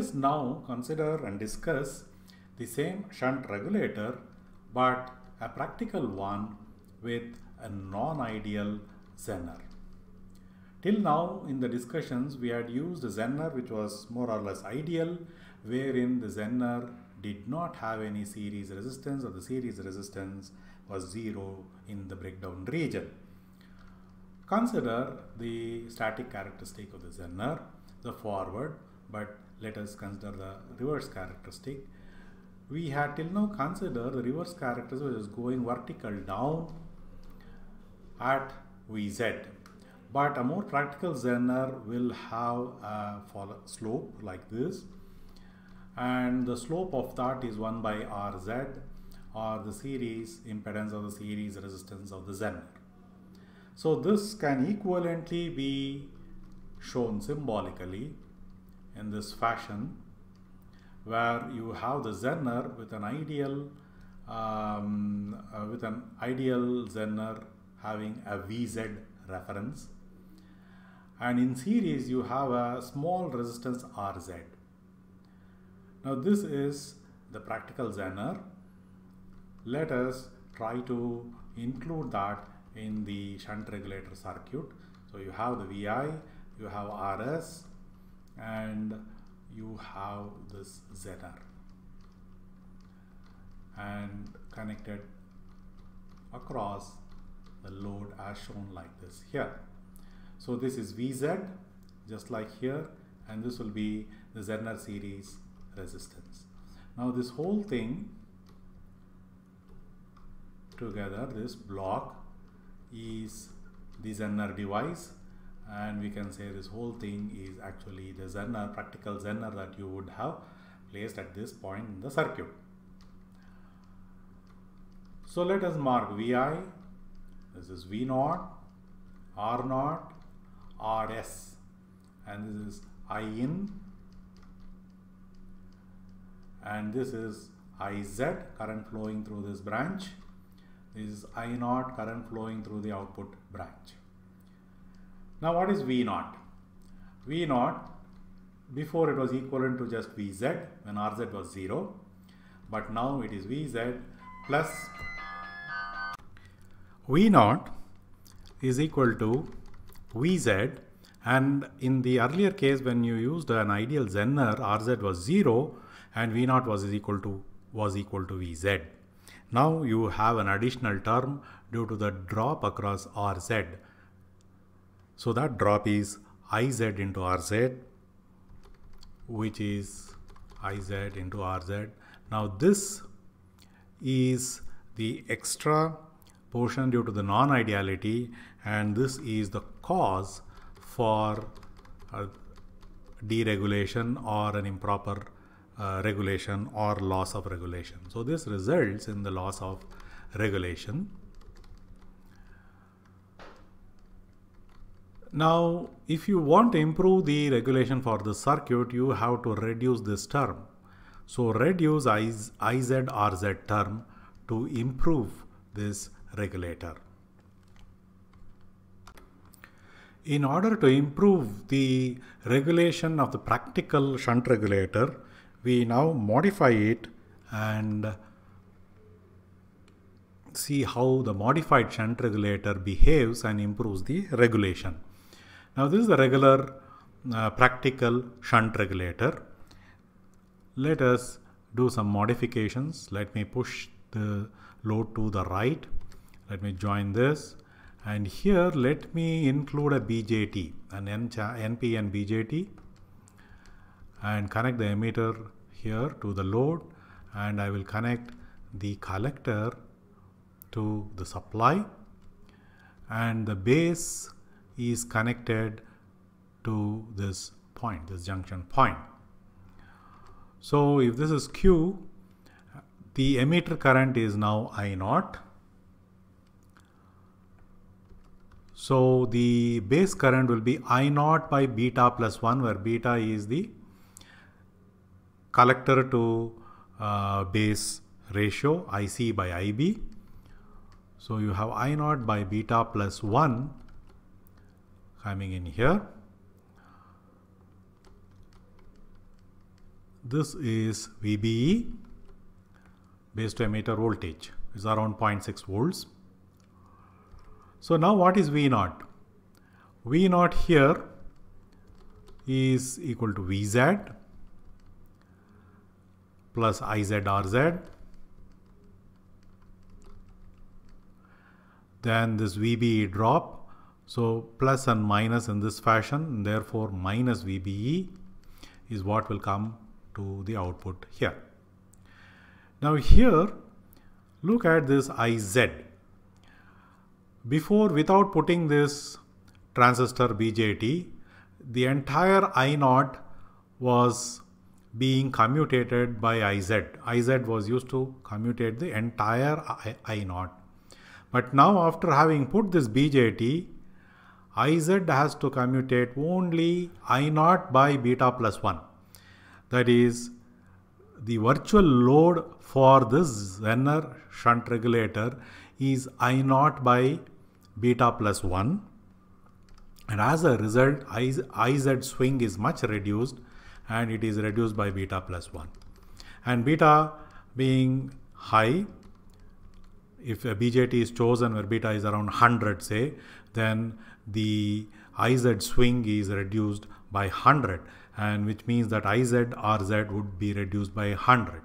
us now consider and discuss the same shunt regulator but a practical one with a non-ideal Zener. Till now in the discussions we had used a Zener which was more or less ideal wherein the Zener did not have any series resistance or the series resistance was 0 in the breakdown region. Consider the static characteristic of the Zener, the forward but let us consider the reverse characteristic. We had till now considered the reverse characteristic which is going vertical down at Vz. But a more practical zener will have a slope like this and the slope of that is 1 by Rz or the series impedance of the series resistance of the zener. So this can equivalently be shown symbolically in this fashion where you have the zener with an ideal um, uh, with an ideal zener having a VZ reference and in series you have a small resistance RZ. Now this is the practical zener. Let us try to include that in the shunt regulator circuit. So you have the VI, you have RS and you have this zener and connected across the load as shown like this here. So this is VZ just like here and this will be the Zener series resistance. Now this whole thing together this block is the Zener device and we can say this whole thing is actually the zener practical zener that you would have placed at this point in the circuit so let us mark vi this is v naught r naught rs and this is i in and this is iz current flowing through this branch this is i naught current flowing through the output branch now what is V naught? V naught before it was equivalent to just Vz when Rz was 0 but now it is Vz plus V naught is equal to Vz and in the earlier case when you used an ideal Zener Rz was 0 and V naught was equal to was equal to Vz. Now you have an additional term due to the drop across Rz so that drop is Iz into Rz which is Iz into Rz. Now this is the extra portion due to the non-ideality and this is the cause for uh, deregulation or an improper uh, regulation or loss of regulation. So this results in the loss of regulation. Now, if you want to improve the regulation for the circuit, you have to reduce this term. So reduce IZRZ term to improve this regulator. In order to improve the regulation of the practical shunt regulator, we now modify it and see how the modified shunt regulator behaves and improves the regulation. Now this is the regular uh, practical shunt regulator. Let us do some modifications. Let me push the load to the right. Let me join this and here let me include a BJT, an NP and BJT and connect the emitter here to the load and I will connect the collector to the supply and the base is connected to this point, this junction point. So if this is Q, the emitter current is now I naught. So the base current will be I naught by beta plus 1 where beta is the collector to uh, base ratio IC by IB. So you have I naught by beta plus 1 coming in here this is VBE based emitter voltage is around 0.6 volts so now what is V naught V naught here is equal to VZ plus IZRZ then this VBE drop so plus and minus in this fashion, therefore minus VBE is what will come to the output here. Now here, look at this IZ. Before, without putting this transistor BJT, the entire I 0 was being commutated by IZ. IZ was used to commute the entire I, 0 But now after having put this BJT, Iz has to commutate only I naught by beta plus 1. That is the virtual load for this Zener shunt regulator is I naught by beta plus 1 and as a result Iz swing is much reduced and it is reduced by beta plus 1 and beta being high if a BJT is chosen where beta is around 100 say then the IZ swing is reduced by 100 and which means that IZ RZ would be reduced by 100.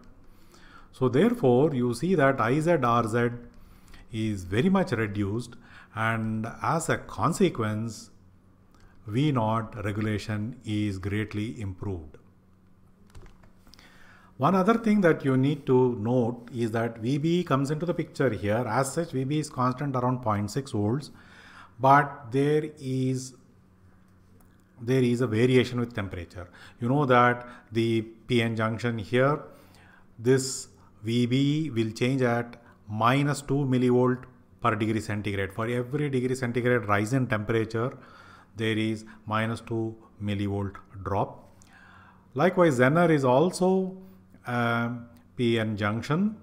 So therefore you see that IZ RZ is very much reduced and as a consequence V naught regulation is greatly improved. One other thing that you need to note is that VB comes into the picture here. As such, VB is constant around 0.6 volts but there is there is a variation with temperature. You know that the PN junction here, this VB will change at minus 2 millivolt per degree centigrade. For every degree centigrade rise in temperature, there is minus 2 millivolt drop. Likewise, Zener is also PN junction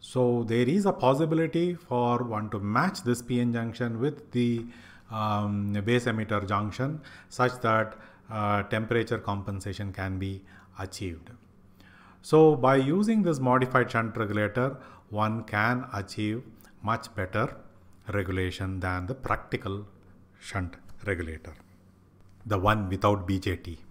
so there is a possibility for one to match this PN junction with the um, base emitter junction such that uh, temperature compensation can be achieved. So by using this modified shunt regulator, one can achieve much better regulation than the practical shunt regulator, the one without BJT.